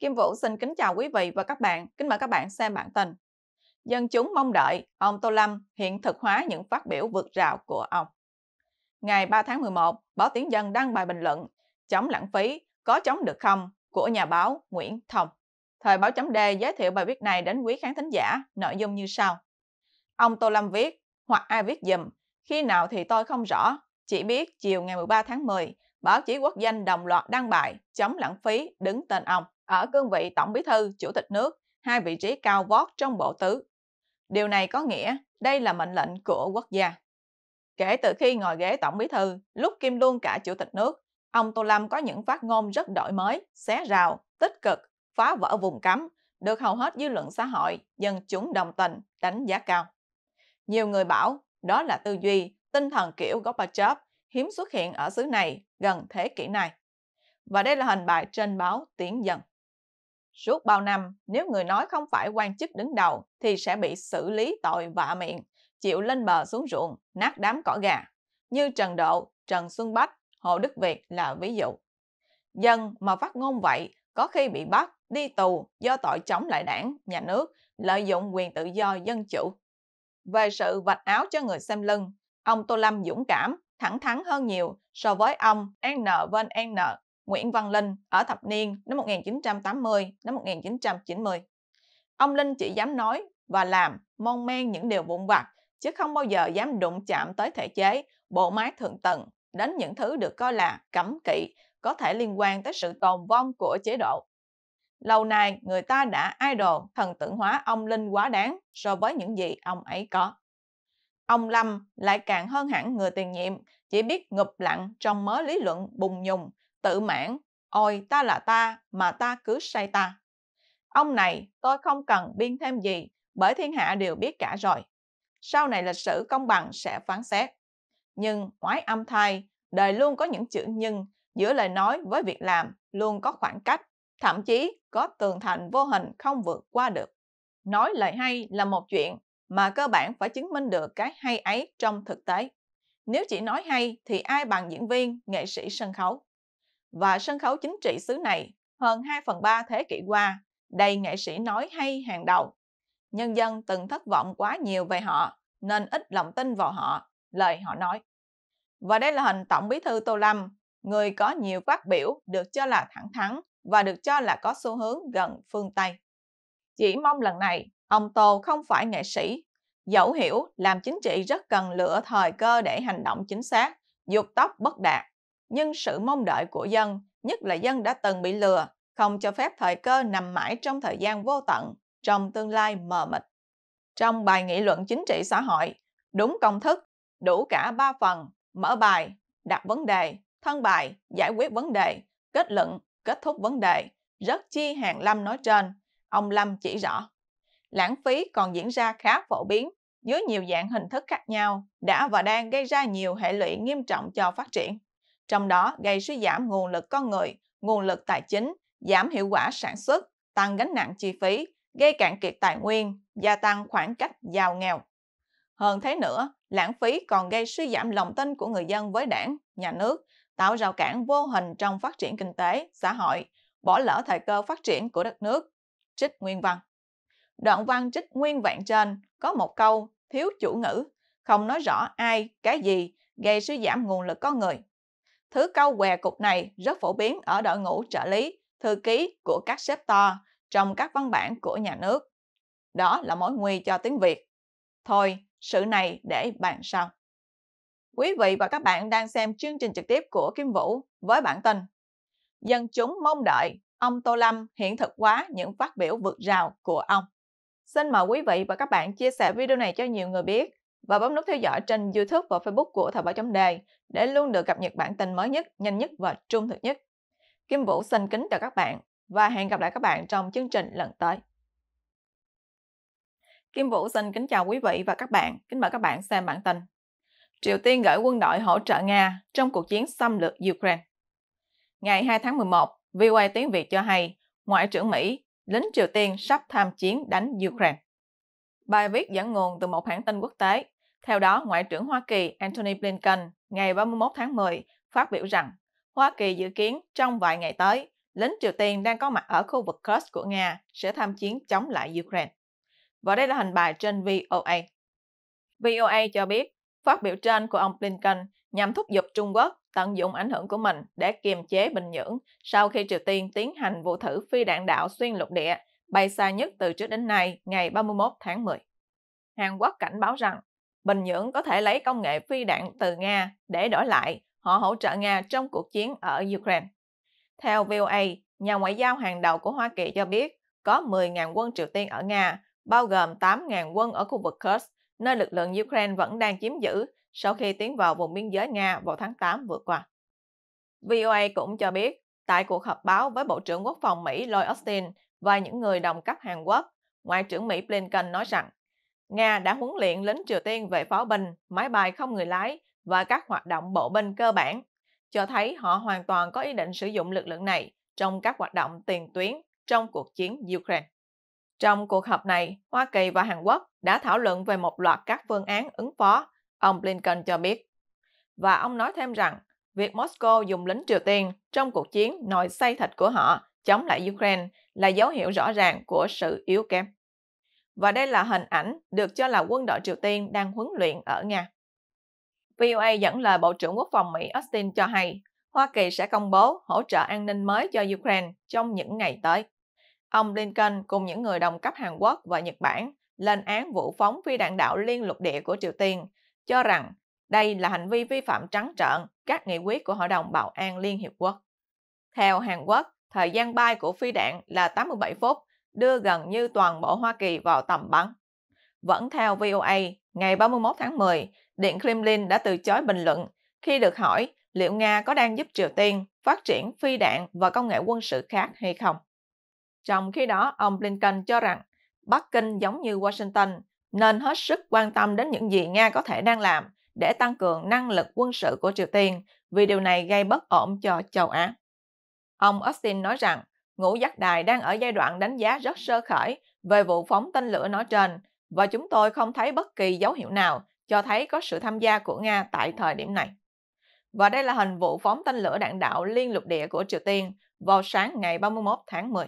Kim Vũ xin kính chào quý vị và các bạn. Kính mời các bạn xem bản tin. Dân chúng mong đợi ông Tô Lâm hiện thực hóa những phát biểu vượt rào của ông. Ngày 3 tháng 11, báo Tiếng Dân đăng bài bình luận Chống lãng phí, có chống được không? của nhà báo Nguyễn Thông. Thời báo chấm đề giới thiệu bài viết này đến quý khán thính giả, nội dung như sau. Ông Tô Lâm viết, hoặc ai viết dùm, khi nào thì tôi không rõ, chỉ biết chiều ngày 13 tháng 10, báo chí quốc danh đồng loạt đăng bài chống lãng phí đứng tên ông ở cương vị Tổng Bí thư, Chủ tịch nước, hai vị trí cao vót trong bộ tứ. Điều này có nghĩa đây là mệnh lệnh của quốc gia. Kể từ khi ngồi ghế Tổng Bí thư, lúc kim luôn cả Chủ tịch nước, ông Tô Lâm có những phát ngôn rất đổi mới, xé rào, tích cực, phá vỡ vùng cấm, được hầu hết dư luận xã hội, dân chúng đồng tình, đánh giá cao. Nhiều người bảo đó là tư duy, tinh thần kiểu Gorbachev hiếm xuất hiện ở xứ này gần thế kỷ này. Và đây là hình bài trên báo tiến Dân. Suốt bao năm, nếu người nói không phải quan chức đứng đầu thì sẽ bị xử lý tội vạ miệng, chịu lên bờ xuống ruộng, nát đám cỏ gà. Như Trần Độ, Trần Xuân Bách, Hồ Đức Việt là ví dụ. Dân mà phát ngôn vậy có khi bị bắt, đi tù do tội chống lại đảng, nhà nước, lợi dụng quyền tự do dân chủ. Về sự vạch áo cho người xem lưng, ông Tô Lâm dũng cảm, thẳng thắn hơn nhiều so với ông N. Vân N. Nguyễn Văn Linh ở thập niên năm 1980 đến 1990. Ông Linh chỉ dám nói và làm mong men những điều vụn vặt chứ không bao giờ dám đụng chạm tới thể chế, bộ máy thượng tầng, đến những thứ được coi là cấm kỵ có thể liên quan tới sự tồn vong của chế độ. Lâu nay, người ta đã idol thần tượng hóa ông Linh quá đáng so với những gì ông ấy có. Ông Lâm lại càng hơn hẳn người tiền nhiệm, chỉ biết ngụp lặng trong mớ lý luận bùng nhùng tự mãn, ôi ta là ta mà ta cứ say ta. Ông này tôi không cần biên thêm gì bởi thiên hạ đều biết cả rồi. Sau này lịch sử công bằng sẽ phán xét. Nhưng ngoái âm thai, đời luôn có những chữ nhưng giữa lời nói với việc làm luôn có khoảng cách, thậm chí có tường thành vô hình không vượt qua được. Nói lời hay là một chuyện mà cơ bản phải chứng minh được cái hay ấy trong thực tế. Nếu chỉ nói hay thì ai bằng diễn viên, nghệ sĩ sân khấu và sân khấu chính trị xứ này hơn 2 phần 3 thế kỷ qua, đầy nghệ sĩ nói hay hàng đầu. Nhân dân từng thất vọng quá nhiều về họ, nên ít lòng tin vào họ, lời họ nói. Và đây là hình Tổng bí thư Tô Lâm, người có nhiều phát biểu được cho là thẳng thắn và được cho là có xu hướng gần phương Tây. Chỉ mong lần này, ông Tô không phải nghệ sĩ. Dẫu hiểu làm chính trị rất cần lựa thời cơ để hành động chính xác, dục tóc bất đạt nhưng sự mong đợi của dân, nhất là dân đã từng bị lừa, không cho phép thời cơ nằm mãi trong thời gian vô tận, trong tương lai mờ mịt. Trong bài nghị luận chính trị xã hội, đúng công thức, đủ cả 3 phần, mở bài, đặt vấn đề, thân bài, giải quyết vấn đề, kết luận, kết thúc vấn đề, rất chi hàng Lâm nói trên, ông Lâm chỉ rõ. Lãng phí còn diễn ra khá phổ biến dưới nhiều dạng hình thức khác nhau đã và đang gây ra nhiều hệ lụy nghiêm trọng cho phát triển trong đó gây suy giảm nguồn lực con người, nguồn lực tài chính, giảm hiệu quả sản xuất, tăng gánh nặng chi phí, gây cạn kiệt tài nguyên, gia tăng khoảng cách giàu nghèo. Hơn thế nữa, lãng phí còn gây suy giảm lòng tin của người dân với đảng, nhà nước, tạo rào cản vô hình trong phát triển kinh tế, xã hội, bỏ lỡ thời cơ phát triển của đất nước. Trích Nguyên Văn Đoạn văn trích nguyên vạn trên có một câu thiếu chủ ngữ, không nói rõ ai, cái gì gây suy giảm nguồn lực con người, Thứ câu què cục này rất phổ biến ở đội ngũ trợ lý, thư ký của các sếp to trong các văn bản của nhà nước. Đó là mối nguy cho tiếng Việt. Thôi, sự này để bàn sau. Quý vị và các bạn đang xem chương trình trực tiếp của Kim Vũ với bản tin Dân chúng mong đợi ông Tô Lâm hiện thực hóa những phát biểu vượt rào của ông. Xin mời quý vị và các bạn chia sẻ video này cho nhiều người biết và bấm nút theo dõi trên YouTube và Facebook của Thời báo Chấm đề để luôn được cập nhật bản tin mới nhất, nhanh nhất và trung thực nhất. Kim Vũ xin kính chào các bạn và hẹn gặp lại các bạn trong chương trình lần tới. Kim Vũ xin kính chào quý vị và các bạn, kính mời các bạn xem bản tin. Triều Tiên gửi quân đội hỗ trợ Nga trong cuộc chiến xâm lược Ukraine. Ngày 2 tháng 11, VOA tiếng Việt cho hay Ngoại trưởng Mỹ, lính Triều Tiên sắp tham chiến đánh Ukraine. Bài viết dẫn nguồn từ một hãng tin quốc tế theo đó, Ngoại trưởng Hoa Kỳ Antony Blinken ngày 31 tháng 10 phát biểu rằng Hoa Kỳ dự kiến trong vài ngày tới, lính Triều Tiên đang có mặt ở khu vực Kursk của Nga sẽ tham chiến chống lại Ukraine. Và đây là hình bài trên VOA. VOA cho biết, phát biểu trên của ông Blinken nhằm thúc giục Trung Quốc tận dụng ảnh hưởng của mình để kiềm chế Bình Nhưỡng sau khi Triều Tiên tiến hành vụ thử phi đạn đạo xuyên lục địa bay xa nhất từ trước đến nay ngày 31 tháng 10. Hàn Quốc cảnh báo rằng Bình Nhưỡng có thể lấy công nghệ phi đạn từ Nga để đổi lại họ hỗ trợ Nga trong cuộc chiến ở Ukraine. Theo VOA, nhà ngoại giao hàng đầu của Hoa Kỳ cho biết có 10.000 quân Triều Tiên ở Nga, bao gồm 8.000 quân ở khu vực Kursk, nơi lực lượng Ukraine vẫn đang chiếm giữ sau khi tiến vào vùng biên giới Nga vào tháng 8 vừa qua. VOA cũng cho biết, tại cuộc họp báo với Bộ trưởng Quốc phòng Mỹ Lloyd Austin và những người đồng cấp Hàn Quốc, Ngoại trưởng Mỹ Blinken nói rằng Nga đã huấn luyện lính Triều Tiên về pháo binh, máy bay không người lái và các hoạt động bộ binh cơ bản, cho thấy họ hoàn toàn có ý định sử dụng lực lượng này trong các hoạt động tiền tuyến trong cuộc chiến Ukraine. Trong cuộc họp này, Hoa Kỳ và Hàn Quốc đã thảo luận về một loạt các phương án ứng phó, ông Blinken cho biết. Và ông nói thêm rằng, việc Moscow dùng lính Triều Tiên trong cuộc chiến nội xây thịt của họ chống lại Ukraine là dấu hiệu rõ ràng của sự yếu kém. Và đây là hình ảnh được cho là quân đội Triều Tiên đang huấn luyện ở Nga. VOA dẫn lời Bộ trưởng Quốc phòng Mỹ Austin cho hay, Hoa Kỳ sẽ công bố hỗ trợ an ninh mới cho Ukraine trong những ngày tới. Ông Blinken cùng những người đồng cấp Hàn Quốc và Nhật Bản lên án vụ phóng phi đạn đạo liên lục địa của Triều Tiên, cho rằng đây là hành vi vi phạm trắng trợn các nghị quyết của Hội đồng Bảo an Liên Hiệp Quốc. Theo Hàn Quốc, thời gian bay của phi đạn là 87 phút đưa gần như toàn bộ Hoa Kỳ vào tầm bắn. Vẫn theo VOA, ngày 31 tháng 10, Điện Kremlin đã từ chối bình luận khi được hỏi liệu Nga có đang giúp Triều Tiên phát triển phi đạn và công nghệ quân sự khác hay không. Trong khi đó, ông Blinken cho rằng Bắc Kinh giống như Washington nên hết sức quan tâm đến những gì Nga có thể đang làm để tăng cường năng lực quân sự của Triều Tiên vì điều này gây bất ổn cho châu Á. Ông Austin nói rằng ngũ giác đài đang ở giai đoạn đánh giá rất sơ khởi về vụ phóng tên lửa nói trên và chúng tôi không thấy bất kỳ dấu hiệu nào cho thấy có sự tham gia của Nga tại thời điểm này. Và đây là hình vụ phóng tên lửa đạn đạo liên lục địa của Triều Tiên vào sáng ngày 31 tháng 10.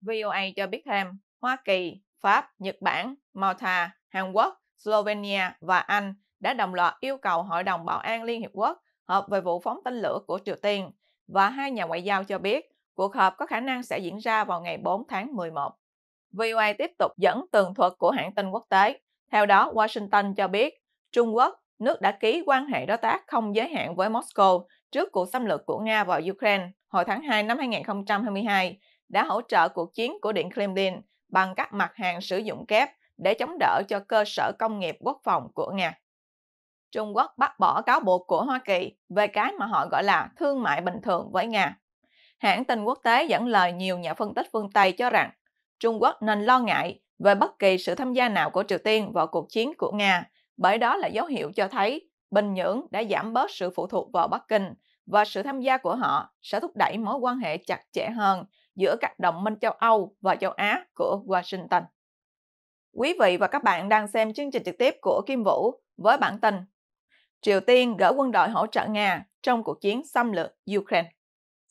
VOA cho biết thêm, Hoa Kỳ, Pháp, Nhật Bản, Malta, Hàn Quốc, Slovenia và Anh đã đồng loạt yêu cầu Hội đồng Bảo an Liên Hiệp Quốc họp về vụ phóng tên lửa của Triều Tiên và hai nhà ngoại giao cho biết Cuộc họp có khả năng sẽ diễn ra vào ngày 4 tháng 11. VOA tiếp tục dẫn tường thuật của hãng tin quốc tế. Theo đó, Washington cho biết Trung Quốc, nước đã ký quan hệ đối tác không giới hạn với Moscow trước cuộc xâm lược của Nga vào Ukraine hồi tháng 2 năm 2022, đã hỗ trợ cuộc chiến của Điện Kremlin bằng các mặt hàng sử dụng kép để chống đỡ cho cơ sở công nghiệp quốc phòng của Nga. Trung Quốc bác bỏ cáo buộc của Hoa Kỳ về cái mà họ gọi là thương mại bình thường với Nga hãng tin quốc tế dẫn lời nhiều nhà phân tích phương Tây cho rằng Trung Quốc nên lo ngại về bất kỳ sự tham gia nào của Triều Tiên vào cuộc chiến của Nga, bởi đó là dấu hiệu cho thấy Bình Nhưỡng đã giảm bớt sự phụ thuộc vào Bắc Kinh và sự tham gia của họ sẽ thúc đẩy mối quan hệ chặt chẽ hơn giữa các đồng minh châu Âu và châu Á của Washington. Quý vị và các bạn đang xem chương trình trực tiếp của Kim Vũ với bản tin Triều Tiên gửi quân đội hỗ trợ Nga trong cuộc chiến xâm lược Ukraine.